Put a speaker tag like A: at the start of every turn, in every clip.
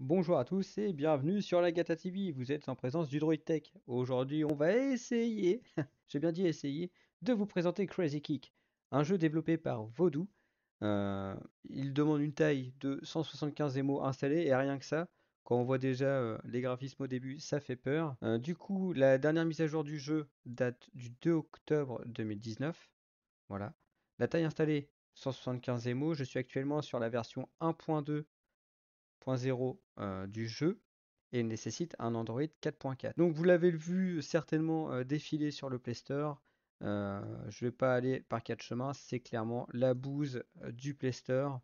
A: Bonjour à tous et bienvenue sur la Gata TV, vous êtes en présence du Droid Tech. Aujourd'hui on va essayer, j'ai bien dit essayer, de vous présenter Crazy Kick, un jeu développé par vaudou euh, il demande une taille de 175 MO installés et rien que ça, quand on voit déjà euh, les graphismes au début, ça fait peur. Euh, du coup, la dernière mise à jour du jeu date du 2 octobre 2019. Voilà. La taille installée 175 MO, je suis actuellement sur la version 1.2 euh, du jeu et nécessite un Android 4.4. Donc vous l'avez vu certainement euh, défiler sur le Play Store. Euh, je vais pas aller par quatre chemins, c'est clairement la bouse du Play Store.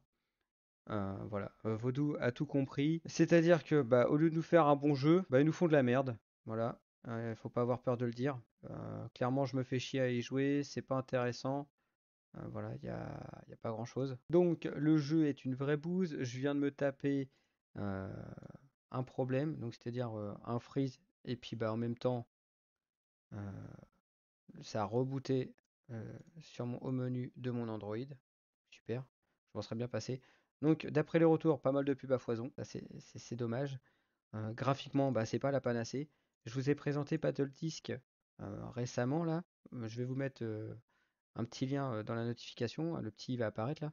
A: voilà, vaudou a tout compris. C'est-à-dire que bah, au lieu de nous faire un bon jeu, bah, ils nous font de la merde. Voilà, il faut pas avoir peur de le dire. clairement, je me fais chier à y jouer, c'est pas intéressant voilà, il n'y a, pas grand chose. Donc le jeu est une vraie bouse. Je viens de me taper un problème, donc c'est-à-dire un freeze, et puis bah, en même temps, ça a rebooté sur mon menu de mon Android. Super, je m'en serais bien passé. Donc, d'après les retours, pas mal de pubs à foison. C'est dommage. graphiquement, bah, c'est pas la panacée. Je vous ai présenté Battle Disk récemment. là. Je vais vous mettre un petit lien dans la notification. Le petit va apparaître là.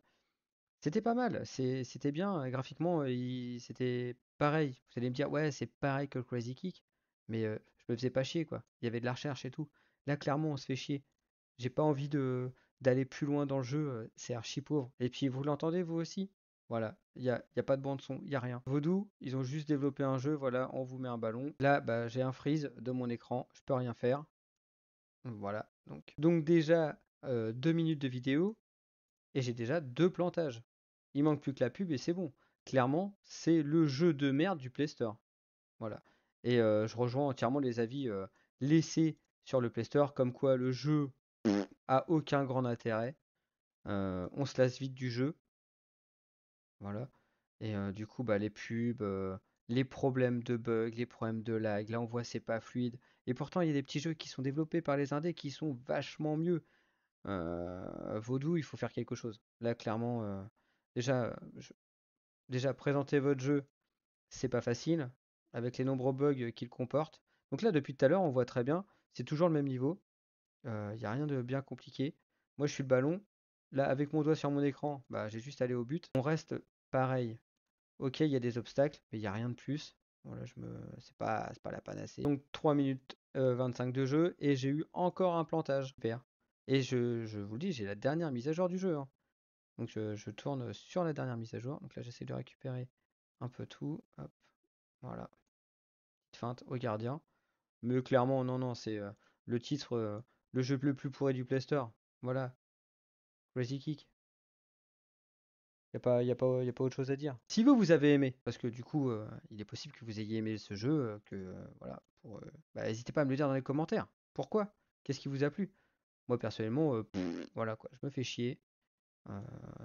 A: C'était pas mal, c'était bien. Graphiquement, c'était pareil. Vous allez me dire: «Ouais, c'est pareil que le Crazy Kick», mais je me faisais pas chier, quoi. Il y avait de la recherche et tout. Là, clairement, on se fait chier. J'ai pas envie d'aller plus loin dans le jeu, c'est archi pauvre et puis vous l'entendez, vous aussi? Voilà, il n'y a pas de bande son, il y a rien. Vaudou, ils ont juste développé un jeu, voilà, on vous met un ballon. Là, bah, j'ai un freeze de mon écran, je peux rien faire. Voilà, donc donc déjà, deux minutes de vidéo et j'ai déjà deux plantages. Il manque plus que la pub et c'est bon. Clairement, c'est le jeu de merde du Play Store. Voilà. Et je rejoins entièrement les avis laissés sur le Play Store, comme quoi le jeu a aucun grand intérêt. on se lasse vite du jeu. Voilà. Et du coup, bah, les pubs, les problèmes de bugs, les problèmes de lag, là on voit c'est pas fluide. Et pourtant, il y a des petits jeux qui sont développés par les indés qui sont vachement mieux. Vaudou, il faut faire quelque chose. Là, clairement, Déjà, déjà présenter votre jeu, c'est pas facile, avec les nombreux bugs qu'il comporte. Donc là, depuis tout à l'heure, on voit très bien, c'est toujours le même niveau. Il n'y a rien de bien compliqué. Moi, je suis le ballon. Là, avec mon doigt sur mon écran, bah, j'ai juste allé au but. On reste pareil. Ok, il y a des obstacles, mais il n'y a rien de plus. Voilà, je me... c'est pas... pas la panacée. Donc 3 minutes 25 de jeu et j'ai eu encore un plantage. Et je, je vous le dis, j'ai la dernière mise à jour du jeu. Hein. Donc je, tourne sur la dernière mise à jour. Donc là j'essaie de récupérer un peu tout. voilà. Petite feinte au gardien. Mais clairement, non, non, c'est euh, le titre, euh, le jeu le plus pourri du Play Store. Voilà. Crazy Kick. Il n'y a, pas, y a, pas, pas autre chose à dire. Si vous, vous avez aimé, parce que du coup, euh, il est possible que vous ayez aimé ce jeu, que voilà, bah, n'hésitez pas à me le dire dans les commentaires. Pourquoi Qu'est-ce qui vous a plu Moi, personnellement, voilà quoi, je me fais chier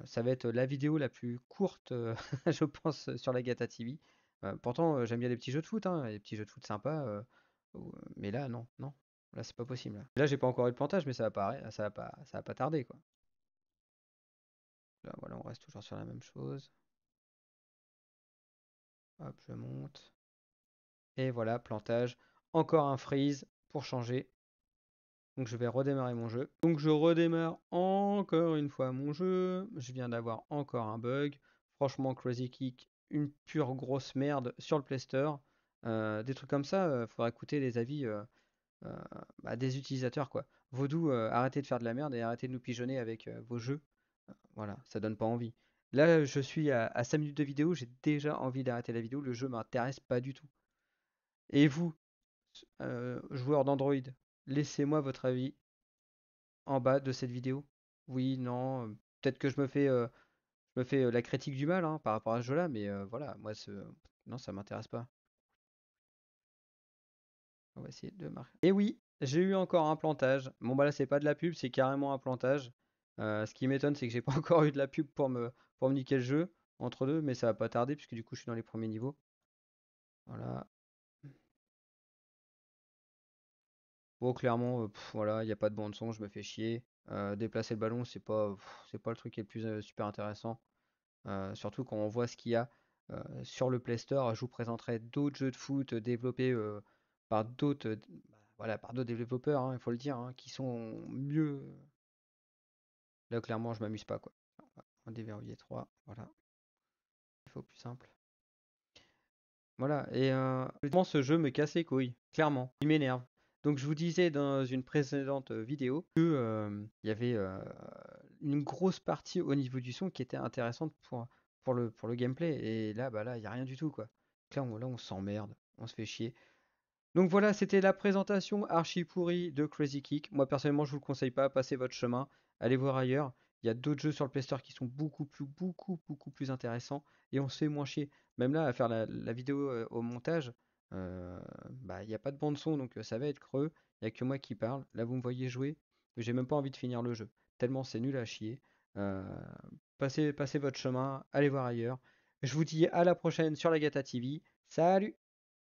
A: ça va être la vidéo la plus courte, je pense, sur la Gata TV. pourtant, j'aime bien les petits jeux de foot, hein, les petits jeux de foot sympas. mais là, non, non. Là, c'est pas possible. Là, j'ai pas encore eu de plantage, mais ça va pas, ça va pas, ça va pas tarder, quoi. Là, voilà, on reste toujours sur la même chose. Hop, je monte. Et voilà, plantage. Encore un freeze pour changer. Donc je vais redémarrer mon jeu. Donc je redémarre encore une fois mon jeu. Je viens d'avoir encore un bug. Franchement, Crazy Kick, une pure grosse merde sur le Play Store. Euh, des trucs comme ça, il euh, faudra écouter les avis euh, bah, des utilisateurs. quoi. Vaudou, arrêtez de faire de la merde et arrêtez de nous pigeonner avec vos jeux. voilà, ça donne pas envie. Là, je suis à, à 5 minutes de vidéo, j'ai déjà envie d'arrêter la vidéo, le jeu m'intéresse pas du tout. Et vous, joueur d'Android, Laissez-moi votre avis en bas de cette vidéo. Oui, non, euh, peut-être que je me fais, euh, euh, la critique du mal hein, par rapport à ce jeu-là, mais voilà, moi, non, ça m'intéresse pas. On va essayer de marquer. Et oui, j'ai eu encore un plantage. Bon, bah là, c'est pas de la pub, c'est carrément un plantage. ce qui m'étonne, c'est que j'ai pas encore eu de la pub pour me, pour me niquer le jeu entre deux, mais ça va pas tarder puisque du coup, je suis dans les premiers niveaux. Voilà, Oh, clairement, voilà, il n'y a pas de bande son, je me fais chier. déplacer le ballon, c'est pas, c'est pas le truc qui est le plus super intéressant. surtout quand on voit ce qu'il y a sur le Play Store. Je vous présenterai d'autres jeux de foot développés par d'autres, bah, voilà, par d'autres développeurs, hein, il faut le dire, hein, qui sont mieux. Là, clairement, je m'amuse pas quoi. On déverrouille 3, voilà. Il faut plus simple. Voilà, et euh, ce jeu me casse les couilles, clairement. Il m'énerve. Donc je vous disais dans une précédente vidéo qu'il y avait une grosse partie au niveau du son qui était intéressante pour, pour, le, pour le gameplay. Et là, bah, là, il n'y a rien du tout quoi. là, on, s'emmerde, on se fait chier. Donc voilà, c'était la présentation archi pourrie de Crazy Kick. Moi personnellement, je vous le conseille pas, passez votre chemin, allez voir ailleurs. Il y a d'autres jeux sur le Play Store qui sont beaucoup plus, beaucoup, beaucoup plus intéressants et on se fait moins chier. Même là, à faire la vidéo au montage, euh, bah, il n'y a pas de bande son, donc euh, ça va être creux. Il n'y a que moi qui parle. Là, vous me voyez jouer. J'ai même pas envie de finir le jeu. Tellement c'est nul à chier. Euh, passez, passez votre chemin. Allez voir ailleurs. Je vous dis à la prochaine sur la Gata TV. Salut